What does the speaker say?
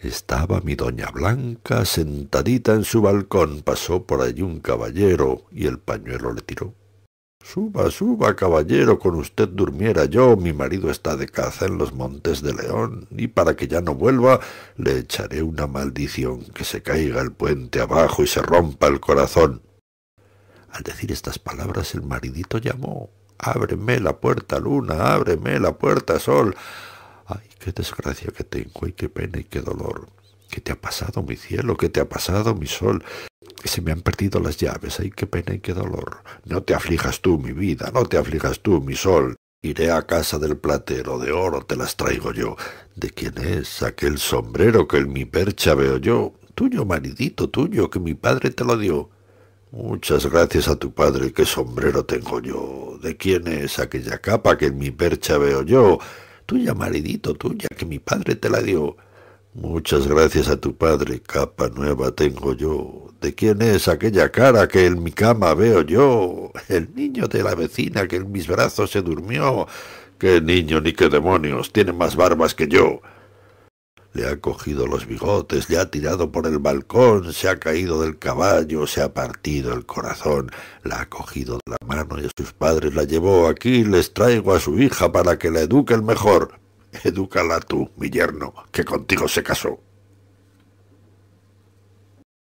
Estaba mi doña Blanca sentadita en su balcón. Pasó por allí un caballero y el pañuelo le tiró. Suba, suba, caballero, con usted durmiera yo, mi marido está de caza en los montes de León, y para que ya no vuelva, le echaré una maldición, que se caiga el puente abajo y se rompa el corazón. Al decir estas palabras el maridito llamó Ábreme la puerta, luna, ábreme la puerta, sol qué desgracia que tengo y qué pena y qué dolor. ¿Qué te ha pasado, mi cielo? ¿Qué te ha pasado, mi sol? Se me han perdido las llaves. ¡Ay, qué pena y qué dolor! No te aflijas tú, mi vida, no te aflijas tú, mi sol. Iré a casa del platero, de oro te las traigo yo. ¿De quién es aquel sombrero que en mi percha veo yo? Tuyo, maridito, tuyo, que mi padre te lo dio. Muchas gracias a tu padre, qué sombrero tengo yo. ¿De quién es aquella capa que en mi percha veo yo? tuya, maridito, tuya, que mi padre te la dio. Muchas gracias a tu padre, capa nueva tengo yo. ¿De quién es aquella cara que en mi cama veo yo? El niño de la vecina que en mis brazos se durmió. ¡Qué niño ni qué demonios! Tiene más barbas que yo. Le ha cogido los bigotes, le ha tirado por el balcón, se ha caído del caballo, se ha partido el corazón, la ha cogido de la mano y a sus padres la llevó aquí, les traigo a su hija para que la eduque el mejor. Edúcala tú, mi yerno, que contigo se casó.